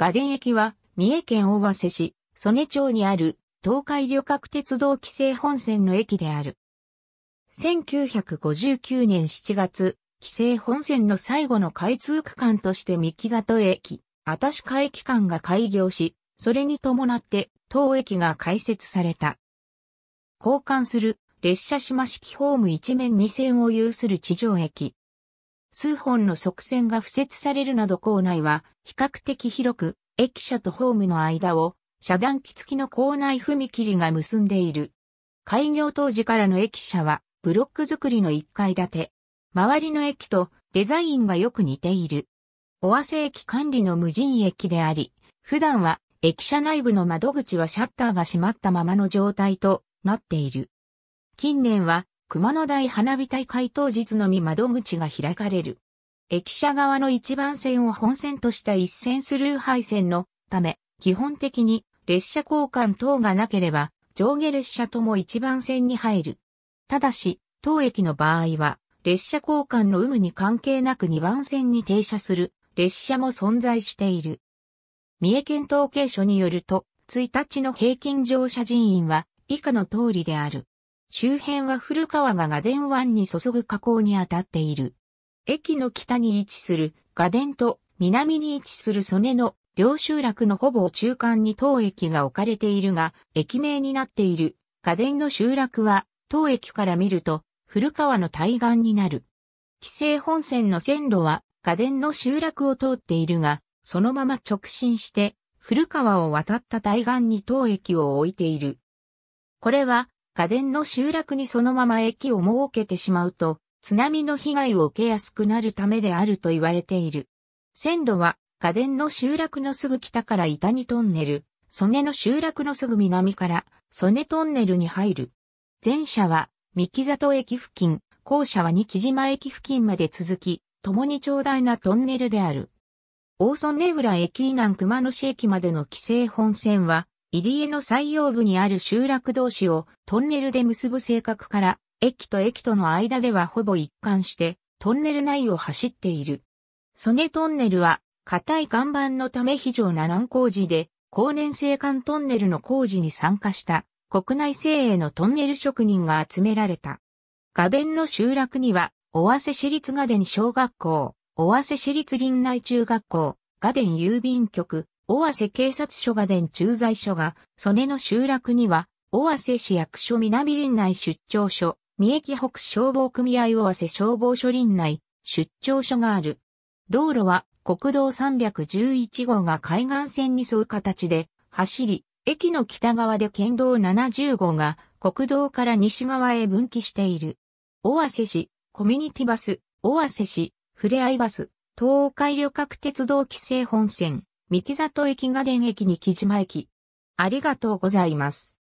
ガデン駅は、三重県大和瀬市、曽根町にある、東海旅客鉄道規制本線の駅である。1959年7月、規制本線の最後の開通区間として三木里駅、し鹿駅間が開業し、それに伴って当駅が開設された。交換する列車島式ホーム一面二線を有する地上駅、数本の側線が付設されるなど構内は比較的広く、駅舎とホームの間を遮断機付きの構内踏切が結んでいる。開業当時からの駅舎はブロック作りの1階建て。周りの駅とデザインがよく似ている。尾鷲駅管理の無人駅であり、普段は駅舎内部の窓口はシャッターが閉まったままの状態となっている。近年は熊野台花火大会当日のみ窓口が開かれる。駅舎側の一番線を本線とした一線スルー配線のため、基本的に列車交換等がなければ、上下列車とも一番線に入る。ただし、当駅の場合は、列車交換の有無に関係なく2番線に停車する列車も存在している。三重県統計所によると、1日の平均乗車人員は以下の通りである。周辺は古川がガ田湾に注ぐ河口に当たっている。駅の北に位置するガ田と南に位置する曽根の両集落のほぼ中間に当駅が置かれているが、駅名になっているガ田の集落は当駅から見ると古川の対岸になる。規制本線の線路は家田の集落を通っているが、そのまま直進して古川を渡った対岸に当駅を置いている。これは家電の集落にそのまま駅を設けてしまうと、津波の被害を受けやすくなるためであると言われている。線路は、家電の集落のすぐ北から板にトンネル、曽根の集落のすぐ南から、曽根トンネルに入る。前者は、三木里駅付近、後者は二木島駅付近まで続き、共に長大なトンネルである。大曽根浦駅以南熊野市駅までの規制本線は、入江の採用部にある集落同士をトンネルで結ぶ性格から、駅と駅との間ではほぼ一貫して、トンネル内を走っている。曽根トンネルは、硬い岩盤のため非常な難工事で、高年生間トンネルの工事に参加した、国内精鋭のトンネル職人が集められた。画弁の集落には、尾鷲市立ガデン小学校、尾鷲市立林内中学校、ガデン郵便局、尾鷲警察署が電駐在所が、曽根の集落には、尾鷲市役所南林内出張所、三重北消防組合尾鷲消防署林内出張所がある。道路は国道311号が海岸線に沿う形で走り、駅の北側で県道70号が国道から西側へ分岐している。尾鷲市、コミュニティバス、尾鷲市、ふれあいバス、東海旅客鉄道規制本線、三木里駅が電駅に木島駅。ありがとうございます。